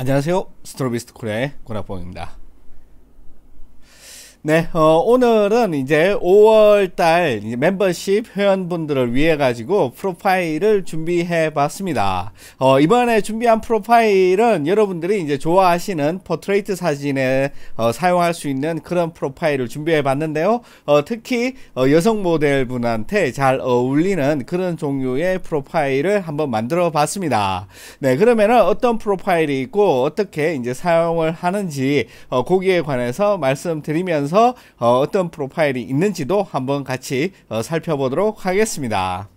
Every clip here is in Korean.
안녕하세요. 스토리비스트 코리아의 고나뽕입니다. 네, 어, 오늘은 이제 5월달 멤버십 회원분들을 위해 가지고 프로파일을 준비해 봤습니다. 어, 이번에 준비한 프로파일은 여러분들이 이제 좋아하시는 포트레이트 사진에 어, 사용할 수 있는 그런 프로파일을 준비해 봤는데요. 어, 특히 어, 여성 모델분한테 잘 어울리는 그런 종류의 프로파일을 한번 만들어 봤습니다. 네, 그러면은 어떤 프로파일이 있고 어떻게 이제 사용을 하는지 어, 거기에 관해서 말씀드리면서 보면서 어, 떤 프로파일이 있는지도 한번 같이 어, 살펴보도록 하겠습니다.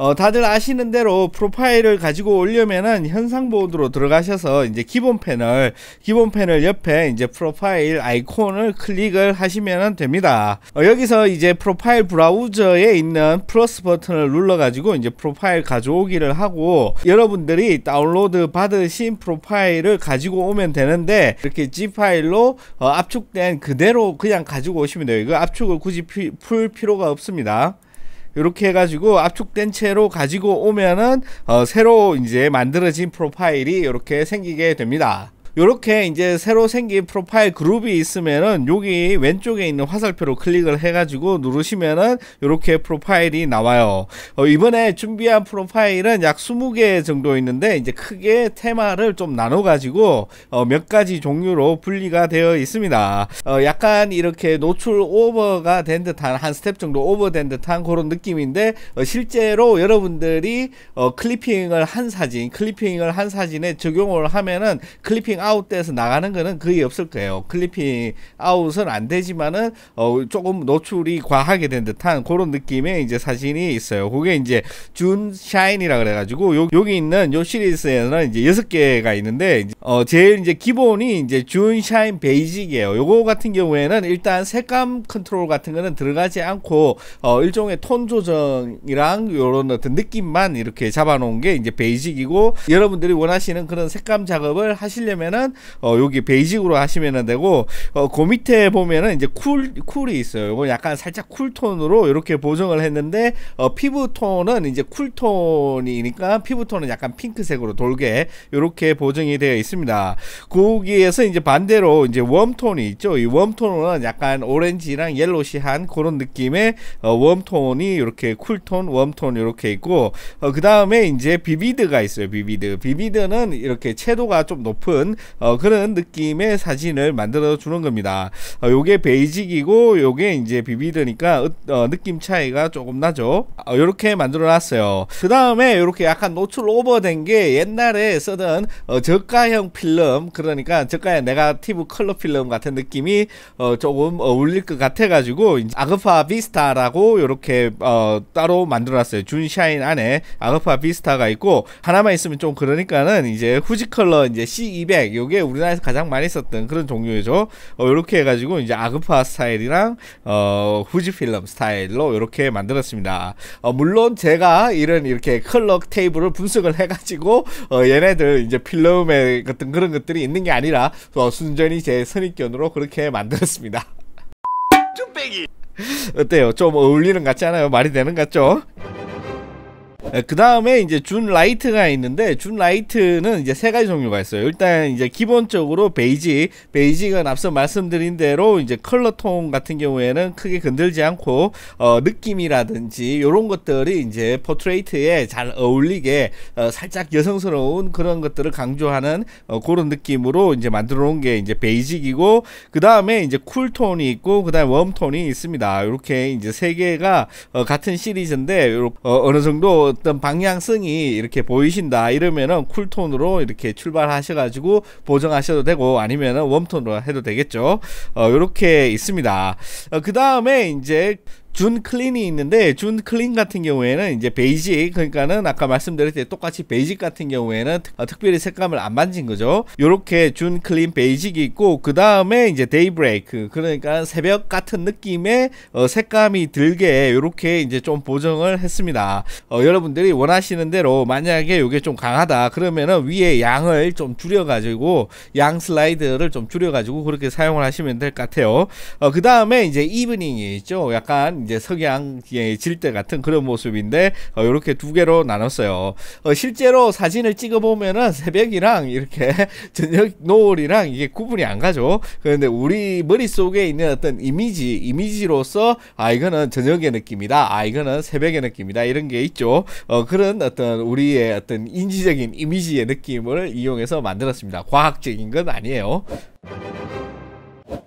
어, 다들 아시는 대로 프로파일을 가지고 오려면은 현상 모드로 들어가셔서 이제 기본 패널, 기본 패널 옆에 이제 프로파일 아이콘을 클릭을 하시면 됩니다. 어, 여기서 이제 프로파일 브라우저에 있는 플러스 버튼을 눌러가지고 이제 프로파일 가져오기를 하고 여러분들이 다운로드 받으신 프로파일을 가지고 오면 되는데 이렇게 G 파일로 어, 압축된 그대로 그냥 가지고 오시면 돼요. 이거 압축을 굳이 피, 풀 필요가 없습니다. 이렇게 해가지고 압축된 채로 가지고 오면은 어 새로 이제 만들어진 프로파일이 이렇게 생기게 됩니다. 이렇게 이제 새로 생긴 프로파일 그룹이 있으면은 여기 왼쪽에 있는 화살표로 클릭을 해가지고 누르시면은 이렇게 프로파일이 나와요. 어 이번에 준비한 프로파일은 약 20개 정도 있는데 이제 크게 테마를 좀 나눠가지고 어몇 가지 종류로 분리가 되어 있습니다. 어 약간 이렇게 노출 오버가 된 듯한 한 스텝 정도 오버된 듯한 그런 느낌인데 어, 실제로 여러분들이 어, 클리핑을 한 사진, 클리핑을 한 사진에 적용을 하면은 클리핑 클리핑 아웃돼서 나가는 거는 거의 없을 거예요. 클리핑 아웃은 안 되지만은 어 조금 노출이 과하게 된 듯한 그런 느낌의 이제 사진이 있어요. 그게 이제 준 샤인이라 그래가지고 여기 있는 요 시리즈에는 이제 여섯 개가 있는데 제어 제일 이제 기본이 이제 준 샤인 베이직이에요. 요거 같은 경우에는 일단 색감 컨트롤 같은 거는 들어가지 않고 어 일종의 톤 조정이랑 요런 어떤 느낌만 이렇게 잡아놓은 게 이제 베이직이고 여러분들이 원하시는 그런 색감 작업을 하시려면 하시면은 어, 여기 베이직으로 하시면 되고 어, 그 밑에 보면은 이제 쿨 쿨이 있어요. 이건 약간 살짝 쿨톤으로 이렇게 보정을 했는데 어, 피부 톤은 이제 쿨톤이니까 피부 톤은 약간 핑크색으로 돌게 이렇게 보정이 되어 있습니다. 거기에서 이제 반대로 이제 웜톤이 있죠. 이 웜톤은 약간 오렌지랑 옐로시한 그런 느낌의 어, 웜톤이 이렇게 쿨톤, 웜톤 이렇게 있고 어, 그 다음에 이제 비비드가 있어요. 비비드. 비비드는 이렇게 채도가 좀 높은 어, 그런 느낌의 사진을 만들어 주는 겁니다. 어, 요게 베이직이고 요게 이제 비비드니까 어, 느낌 차이가 조금 나죠. 이렇게 어, 만들어 놨어요. 그 다음에 이렇게 약간 노출 오버된 게 옛날에 쓰던 어, 저가형 필름 그러니까 저가형 네가티브 컬러 필름 같은 느낌이 어, 조금 어울릴 것 같아가지고 아그파 비스타라고 이렇게 어, 따로 만들어 놨어요. 준샤인 안에 아그파 비스타가 있고 하나만 있으면 좀 그러니까는 이제 후지 컬러 이제 C200 팩 요게 우리나라에서 가장 많이 썼던 그런 종류죠 어, 이렇게 해가지고 이제 아그파 스타일이랑 어, 후지필름 스타일로 이렇게 만들었습니다 어, 물론 제가 이런 이렇게 컬러 테이블을 분석을 해가지고 어, 얘네들 이제 필름에 같은 그런 것들이 있는 게 아니라 어, 순전히 제 선입견으로 그렇게 만들었습니다 쭈빼기 어때요? 좀 어울리는 것 같지 않아요? 말이 되는 것 같죠? 예, 그 다음에 이제 준 라이트가 있는데 준 라이트는 이제 세 가지 종류가 있어요. 일단 이제 기본적으로 베이지, 베이직은 앞서 말씀드린 대로 이제 컬러톤 같은 경우에는 크게 건들지 않고 어, 느낌이라든지 이런 것들이 이제 포트레이트에 잘 어울리게 어, 살짝 여성스러운 그런 것들을 강조하는 어, 그런 느낌으로 이제 만들어 놓은 게 이제 베이직이고 그 다음에 이제 쿨톤이 있고 그 다음에 웜톤이 있습니다. 이렇게 이제 세 개가 어, 같은 시리즈인데 요렇, 어, 어느 정도 어떤 방향성이 이렇게 보이신다 이러면은 쿨톤으로 이렇게 출발하셔가지고 보정하셔도 되고 아니면은 웜톤으로 해도 되겠죠. 어, 이렇게 있습니다. 어, 그 다음에 이제 준 클린이 있는데 준 클린 같은 경우에는 이제 베이직 그러니까는 아까 말씀드렸듯이 똑같이 베이직 같은 경우에는 어, 특별히 색감을 안 만진 거죠 요렇게 준 클린 베이직이 있고 그 다음에 이제 데이브레이크 그러니까 새벽 같은 느낌의 어, 색감이 들게 요렇게 이제 좀 보정을 했습니다 어, 여러분들이 원하시는 대로 만약에 요게 좀 강하다 그러면은 위에 양을 좀 줄여 가지고 양 슬라이드를 좀 줄여 가지고 그렇게 사용을 하시면 될 것 같아요 어, 그 다음에 이제 이브닝이 있죠 약간 이제 석양의 예, 질대 같은 그런 모습인데 어, 이렇게 두 개로 나눴어요. 어, 실제로 사진을 찍어 보면은 새벽이랑 이렇게 저녁 노을이랑 이게 구분이 안 가죠. 그런데 우리 머릿속에 있는 어떤 이미지, 이미지로서 아 이거는 저녁의 느낌이다. 아 이거는 새벽의 느낌이다. 이런 게 있죠. 어, 그런 어떤 우리의 어떤 인지적인 이미지의 느낌을 이용해서 만들었습니다. 과학적인 건 아니에요.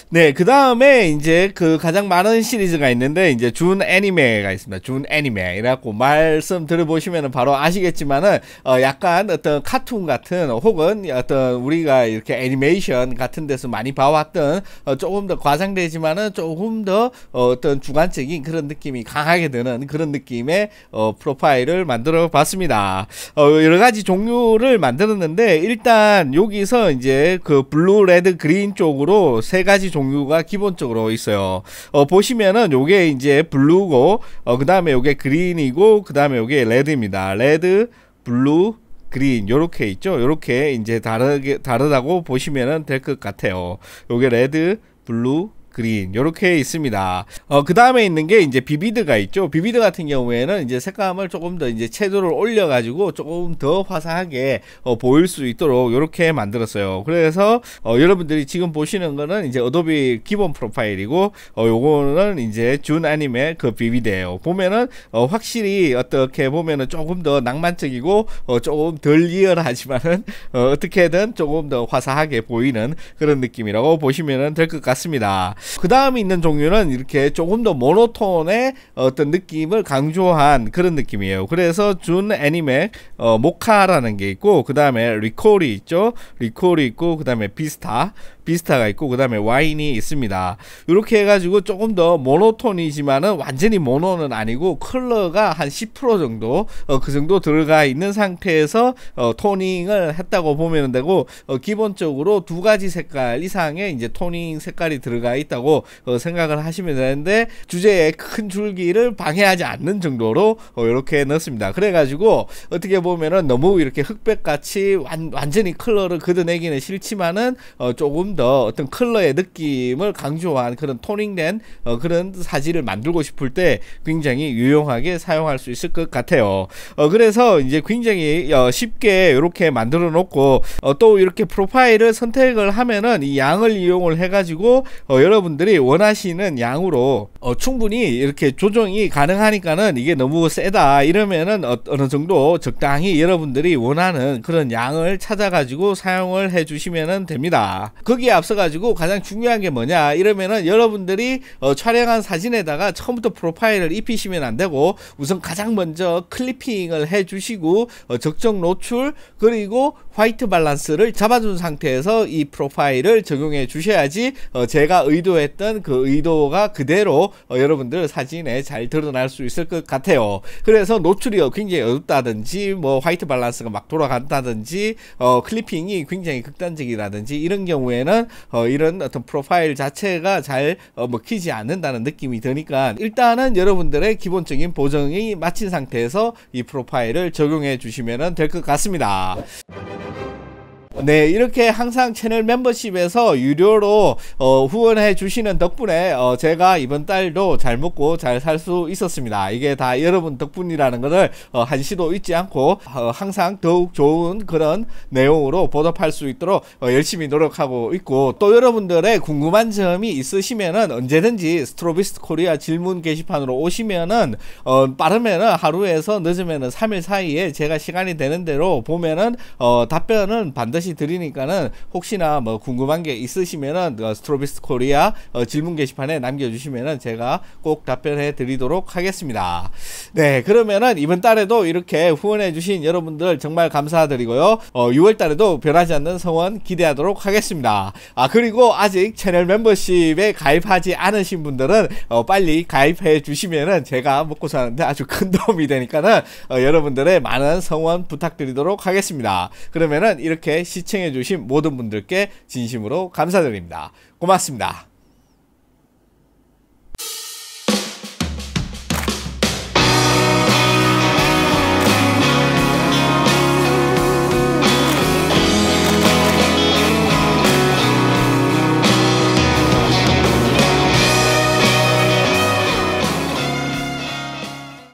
네, 그 다음에 이제 그 가장 많은 시리즈가 있는데 이제 준 애니메가 있습니다. 준 애니메. 이래갖고 말씀 들어보시면 바로 아시겠지만은 어 약간 어떤 카툰 같은 혹은 어떤 우리가 이렇게 애니메이션 같은 데서 많이 봐왔던 어 조금 더 과장되지만은 조금 더 어, 떤 주관적인 그런 느낌이 강하게 드는 그런 느낌의 어 프로파일을 만들어 봤습니다. 어 여러 가지 종류를 만들었는데 일단 여기서 이제 그 블루, 레드, 그린 쪽으로 세 가지 가지 종류가 기본적으로 있어요. 어, 보시면은 요게 이제 블루고 어, 그 다음에 요게 그린이고 그 다음에 요게 레드입니다. 레드, 블루, 그린 요렇게 있죠. 요렇게 이제 다르게 다르다고 보시면은 될 것 같아요. 요게 레드, 블루, 그린 요렇게 있습니다. 어, 그 다음에 있는 게 이제 비비드가 있죠. 비비드 같은 경우에는 이제 색감을 조금 더 이제 채도를 올려가지고 조금 더 화사하게 어, 보일 수 있도록 요렇게 만들었어요. 그래서 어, 여러분들이 지금 보시는 거는 이제 어도비 기본 프로파일이고 어, 요거는 이제 준 아님의 그 비비드예요. 보면은 어, 확실히 어떻게 보면은 조금 더 낭만적이고 어, 조금 덜 리얼하지만은 어, 어떻게든 조금 더 화사하게 보이는 그런 느낌이라고 보시면 될 것 같습니다. 그 다음에 있는 종류는 이렇게 조금 더 모노톤의 어떤 느낌을 강조한 그런 느낌이에요. 그래서 준애니메 어, 모카라는 게 있고 그 다음에 리콜이 있죠. 리콜이 있고 그 다음에 비스타 비스타가 있고 그 다음에 와인이 있습니다 이렇게 해가지고 조금 더 모노톤이지만은 완전히 모노는 아니고 컬러가 한 10% 정도 어, 그 정도 들어가 있는 상태에서 어, 토닝을 했다고 보면 되고 어, 기본적으로 두 가지 색깔 이상의 이제 토닝 색깔이 들어가 있다고 어, 생각을 하시면 되는데 주제의 큰 줄기를 방해하지 않는 정도로 이렇게 어, 넣습니다 그래가지고 어떻게 보면은 너무 이렇게 흑백같이 완, 완전히 컬러를 걷어내기는 싫지만은 어, 조금 조더 어떤 컬러의 느낌을 강조한 그런 토닝된 어, 그런 사진을 만들고 싶을 때 굉장히 유용하게 사용할 수 있을 것 같아요. 어, 그래서 이제 굉장히 어, 쉽게 이렇게 만들어 놓고 어, 또 이렇게 프로파일을 선택을 하면은 이 양을 이용을 해가지고 어, 여러분들이 원하시는 양으로 어, 충분히 이렇게 조정이 가능하니까는 이게 너무 세다 이러면은 어, 느 정도 적당히 여러분들이 원하는 그런 양을 찾아가지고 사용을 해주시면 됩니다. 거기 거기에 앞서가지고 가장 중요한 게 뭐냐 이러면은 여러분들이 어, 촬영한 사진에다가 처음부터 프로파일을 입히시면 안 되고 우선 가장 먼저 클리핑을 해주시고 어, 적정 노출 그리고 화이트 밸런스를 잡아준 상태에서 이 프로파일을 적용해 주셔야지 어, 제가 의도했던 그 의도가 그대로 어, 여러분들 사진에 잘 드러날 수 있을 것 같아요. 그래서 노출이 굉장히 어둡다든지 뭐 화이트 밸런스가 막 돌아간다든지 어, 클리핑이 굉장히 극단적이라든지 이런 경우에는 보면은 어, 이런 어떤 프로파일 자체가 잘 어, 먹히지 않는다는 느낌이 드니까 일단은 여러분들의 기본적인 보정이 마친 상태에서 이 프로파일을 적용해 주시면 될 것 같습니다. 네, 이렇게 항상 채널 멤버십에서 유료로 어, 후원해 주시는 덕분에 어, 제가 이번 달도 잘 먹고 잘 살 수 있었습니다. 이게 다 여러분 덕분이라는 것을 어, 한시도 잊지 않고 어, 항상 더욱 좋은 그런 내용으로 보답할 수 있도록 어, 열심히 노력하고 있고 또 여러분들의 궁금한 점이 있으시면은 언제든지 스트로비스트 코리아 질문 게시판으로 오시면은 어, 빠르면은 하루에서 늦으면은 3일 사이에 제가 시간이 되는 대로 보면은 답변은 반드시 드리니까는 혹시나 뭐 궁금한 게 있으시면은 어, 스트로비스 코리아 어, 질문 게시판에 남겨주시면은 제가 꼭 답변해 드리도록 하겠습니다. 네, 그러면은 이번 달에도 이렇게 후원해 주신 여러분들 정말 감사드리고요. 어, 6월 달에도 변하지 않는 성원 기대하도록 하겠습니다. 아, 그리고 아직 채널 멤버십에 가입하지 않으신 분들은 어, 빨리 가입해 주시면은 제가 먹고 사는데 아주 큰 도움이 되니까는 어, 여러분들의 많은 성원 부탁드리도록 하겠습니다. 그러면은 이렇게 시청해주신 모든 분들께 진심으로 감사드립니다. 고맙습니다.